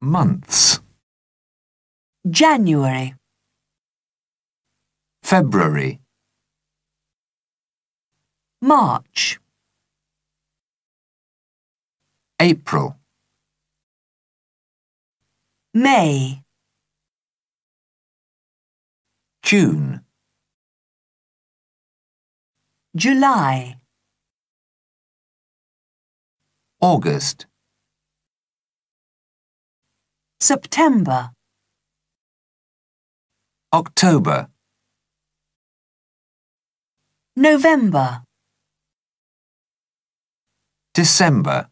months. January February March April May June July August September October November December